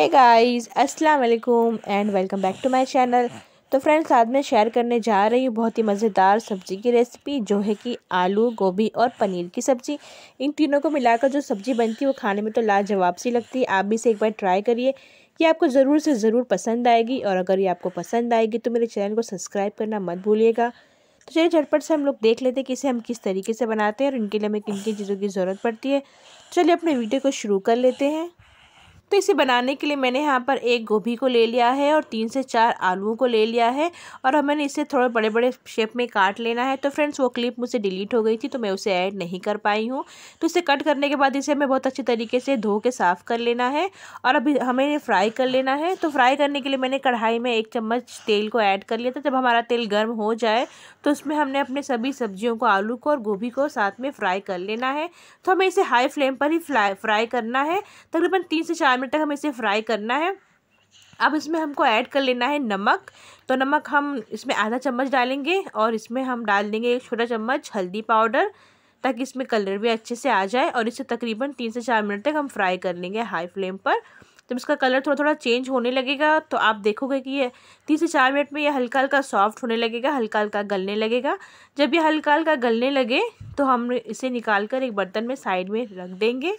है गाइस अस्सलाम वालेकुम and welcome back to my channel तो फ्रेंड्स आज मैं शेयर करने जा रही हूँ बहुत ही मज़ेदार सब्ज़ी की रेसिपी जो है कि आलू गोभी और पनीर की सब्ज़ी इन तीनों को मिलाकर जो सब्ज़ी बनती है वो खाने में तो लाजवाब सी लगती है आप भी इसे एक बार ट्राई करिए ये आपको ज़रूर से ज़रूर पसंद आएगी और अगर ये आपको पसंद आएगी तो मेरे चैनल को सब्सक्राइब करना मत भूलिएगा तो चलिए झटपट से हम लोग देख लेते हैं कि इसे हम किस तरीके से बनाते हैं और इनके लिए हमें किन किन चीज़ों की ज़रूरत पड़ती है चलिए अपने वीडियो को शुरू कर लेते हैं तो इसे बनाने के लिए मैंने यहाँ पर एक गोभी को ले लिया है और तीन से चार आलूओं को ले लिया है और हमें इसे थोड़े बड़े बड़े शेप में काट लेना है तो फ्रेंड्स वो क्लिप मुझसे डिलीट हो गई थी तो मैं उसे ऐड नहीं कर पाई हूँ तो इसे कट करने के बाद इसे हमें बहुत अच्छे तरीके से धो के साफ़ कर लेना है और अभी हमें फ्राई कर लेना है तो फ्राई करने के लिए मैंने कढ़ाई में एक चम्मच तेल को ऐड कर लिया था जब हमारा तेल गर्म हो जाए तो उसमें हमने अपने सभी सब्जियों को आलू को और गोभी को साथ में फ्राई कर लेना है तो हमें इसे हाई फ्लेम पर ही फ्राई करना है तकरीबन तीन से चार मिनट तक हमें इसे फ्राई करना है अब इसमें हमको ऐड कर लेना है नमक तो नमक हम इसमें आधा चम्मच डालेंगे और इसमें हम डाल देंगे एक छोटा चम्मच हल्दी पाउडर ताकि इसमें कलर भी अच्छे से आ जाए और इसे तकरीबन तीन से चार मिनट तक हम फ्राई कर लेंगे हाई फ्लेम पर जब इसका कलर थोड़ा थोड़ा चेंज होने लगेगा तो आप देखोगे कि ये तीन से चार मिनट में ये हल्का हल्का सॉफ्ट होने लगेगा हल्का हल्का गलने लगेगा जब ये हल्का हल्का गलने लगे तो हम इसे निकाल कर एक बर्तन में साइड में रख देंगे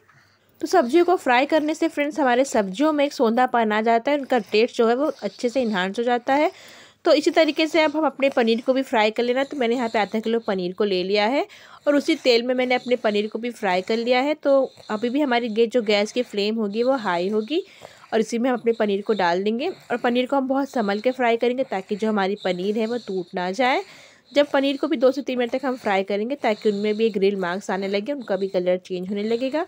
तो सब्जियों को फ्राई करने से फ्रेंड्स हमारे सब्जियों में एक सौंधापन आ जाता है उनका टेस्ट जो है वो अच्छे से इन्हांस हो जाता है तो इसी तरीके से अब हम अपने पनीर को भी फ्राई कर लेना तो मैंने यहाँ पे आधा किलो पनीर को ले लिया है और उसी तेल में मैंने अपने पनीर को भी फ्राई कर लिया है तो अभी भी हमारी गे जो गैस की फ्लेम होगी वो हाई होगी और इसी में हम अपने पनीर को डाल देंगे और पनीर को हम बहुत संभल के फ्राई करेंगे ताकि जो हमारी पनीर है वो टूट ना जाए जब पनीर को भी दो से तीन मिनट तक हम फ्राई करेंगे ताकि उनमें भी ग्रिल मार्क्स आने लगे उनका भी कलर चेंज होने लगेगा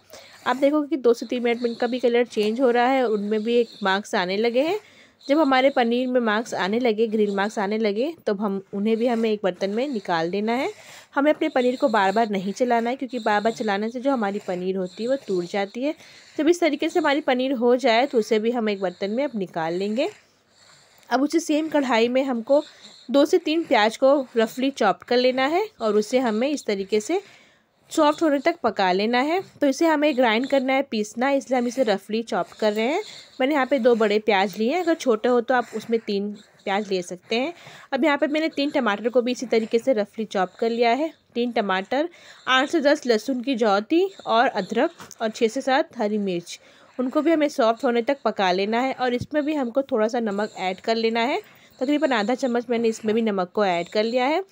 आप देखोगे कि दो से तीन मिनट में उनका भी कलर चेंज हो रहा है और उनमें भी एक मार्क्स आने लगे हैं जब हमारे पनीर में मार्क्स आने लगे ग्रिल मार्क्स आने लगे तब तो हम उन्हें भी हमें एक बर्तन में निकाल देना है हमें अपने पनीर को बार बार नहीं चलाना है क्योंकि बार बार चलाने से जो हमारी पनीर होती है वो टूट जाती है जब इस तरीके से हमारी पनीर हो जाए तो उसे भी हम एक बर्तन में अब निकाल लेंगे अब उसी सेम कढ़ाई में हमको दो से तीन प्याज को रफली चॉप कर लेना है और उसे हमें इस तरीके से सॉफ्ट होने तक पका लेना है तो इसे हमें ग्राइंड करना है पीसना है इसलिए हम इसे रफली चॉप कर रहे हैं मैंने यहाँ पे दो बड़े प्याज लिए हैं अगर छोटे हो तो आप उसमें तीन प्याज ले सकते हैं अब यहाँ पे मैंने तीन टमाटर को भी इसी तरीके से रफली चॉप कर लिया है तीन टमाटर आठ से दस लहसुन की जौती और अदरक और छः से सात हरी मिर्च उनको भी हमें सॉफ्ट होने तक पका लेना है और इसमें भी हमको थोड़ा सा नमक ऐड कर लेना है तकरीबन आधा चम्मच मैंने इसमें भी नमक को ऐड कर लिया है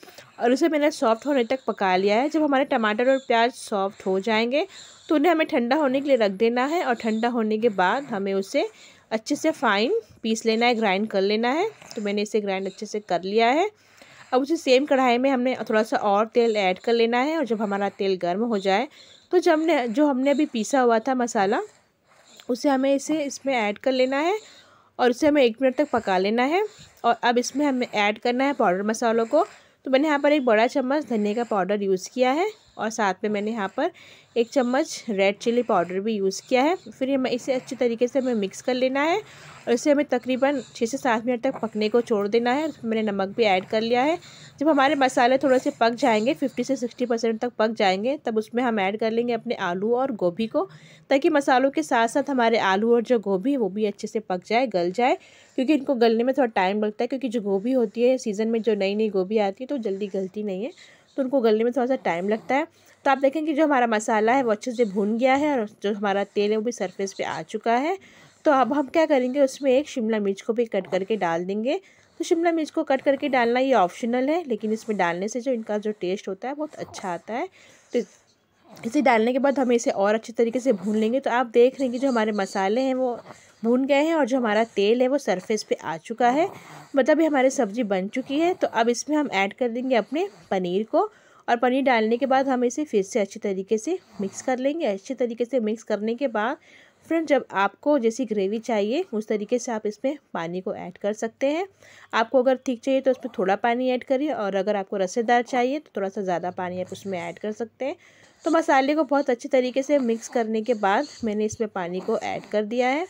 और उसे मैंने सॉफ्ट होने तक पका लिया है जब हमारे टमाटर और प्याज सॉफ्ट हो जाएंगे तो उन्हें हमें ठंडा होने के लिए रख देना है और ठंडा होने के बाद हमें उसे अच्छे से फाइन पीस लेना है ग्राइंड कर लेना है तो मैंने इसे ग्राइंड अच्छे से कर लिया है अब उसे सेम कढ़ाई में हमने थोड़ा सा और तेल ऐड कर लेना है और जब हमारा तेल गर्म हो जाए तो जब हमने जो हमने अभी पीसा हुआ था मसाला उसे हमें इसे इसमें ऐड कर लेना है और उसे हमें एक मिनट तक पका लेना है और अब इसमें हमें ऐड करना है पाउडर मसालों को तो मैंने यहाँ पर एक बड़ा चम्मच धनिया का पाउडर यूज़ किया है और साथ में मैंने यहाँ पर एक चम्मच रेड चिली पाउडर भी यूज़ किया है फिर हमें इसे अच्छे तरीके से हमें मिक्स कर लेना है और इसे हमें तकरीबन छः से सात मिनट तक पकने को छोड़ देना है उसमें मैंने नमक भी ऐड कर लिया है जब हमारे मसाले थोड़े से पक जाएंगे फिफ्टी से सिक्सटी परसेंट तक पक जाएंगे तब उसमें हम ऐड कर लेंगे अपने आलू और गोभी को ताकि मसालों के साथ साथ हमारे आलू और जो गोभी वो भी अच्छे से पक जाए गल जाए क्योंकि इनको गलने में थोड़ा टाइम लगता है क्योंकि जो गोभी होती है सीज़न में जो नई नई गोभी आती है तो जल्दी गलती नहीं है तो उनको गलने में थोड़ा सा टाइम लगता है तो आप देखें कि जो हमारा मसाला है वो अच्छे से भून गया है और जो हमारा तेल है वो भी सरफेस पे आ चुका है तो अब हम क्या करेंगे उसमें एक शिमला मिर्च को भी कट करके डाल देंगे तो शिमला मिर्च को कट करके डालना ये ऑप्शनल है लेकिन इसमें डालने से जो इनका जो टेस्ट होता है बहुत अच्छा आता है तो इसे डालने के बाद हमें इसे और अच्छे तरीके से भून लेंगे तो आप देख रहे हैं कि जो हमारे मसाले हैं वो भून गए हैं और जो हमारा तेल है वो सरफेस पे आ चुका है मतलब ये हमारी सब्ज़ी बन चुकी है तो अब इसमें हम ऐड कर देंगे अपने पनीर को और पनीर डालने के बाद हम इसे फिर से अच्छे तरीके से मिक्स कर लेंगे अच्छे तरीके से मिक्स करने के बाद फ्रेंड जब आपको जैसी ग्रेवी चाहिए उस तरीके से आप इसमें पानी को ऐड कर सकते हैं आपको अगर ठीक चाहिए तो उसमें थोड़ा पानी ऐड करिए और अगर आपको रसेदार चाहिए तो थोड़ा सा ज़्यादा पानी आप उसमें ऐड कर सकते हैं तो मसाले को बहुत अच्छे तरीके से मिक्स करने के बाद मैंने इसमें पानी को ऐड कर दिया है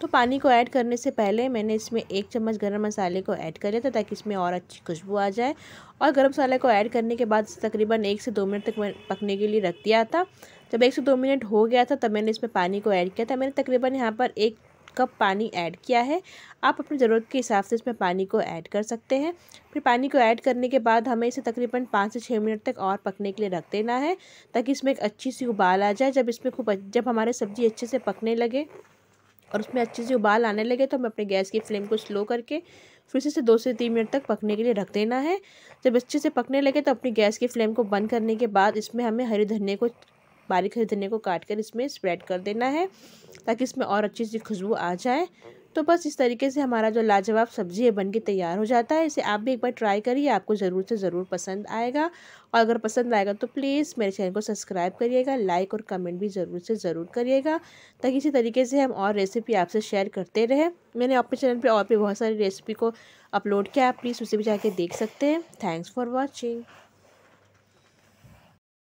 तो पानी को ऐड करने से पहले मैंने इसमें एक चम्मच गरम मसाले को ऐड कर लिया था ताकि इसमें और अच्छी खुशबू आ जाए और गरम मसाले को ऐड करने के बाद तकरीबन एक से दो मिनट तक पकने के लिए रख दिया था जब एक से दो मिनट हो गया था तब मैंने इसमें पानी को ऐड किया था मैंने तकरीबन यहाँ पर एक कप पानी ऐड किया है आप अपनी ज़रूरत के हिसाब से इसमें पानी को ऐड कर सकते हैं फिर पानी को ऐड करने के बाद हमें इसे तकरीबन पाँच से छः मिनट तक और पकने के लिए रख देना है ताकि इसमें एक अच्छी सी उबाल आ जाए जब इसमें खूब जब हमारे सब्ज़ी अच्छे से पकने लगे और उसमें अच्छे से उबाल आने लगे तो हमें अपने गैस की फ्लेम को स्लो करके फिर से दो से तीन मिनट तक पकने के लिए रख देना है जब अच्छे से पकने लगे तो अपनी गैस की फ्लेम को बंद करने के बाद इसमें हमें हरी धनिया को बारीक हरी धनिया को काट कर इसमें स्प्रेड कर देना है ताकि इसमें और अच्छी सी खुशबू आ जाए तो बस इस तरीके से हमारा जो लाजवाब सब्जी है बन के तैयार हो जाता है इसे आप भी एक बार ट्राई करिए आपको ज़रूर से ज़रूर पसंद आएगा और अगर पसंद आएगा तो प्लीज़ मेरे चैनल को सब्सक्राइब करिएगा लाइक और कमेंट भी ज़रूर से ज़रूर करिएगा ताकि इसी तरीके से हम और रेसिपी आपसे शेयर करते रहें मैंने अपने चैनल पर और भी बहुत सारी रेसिपी को अपलोड किया आप प्लीज़ उसे भी जाके देख सकते हैं थैंक्स फॉर वॉचिंग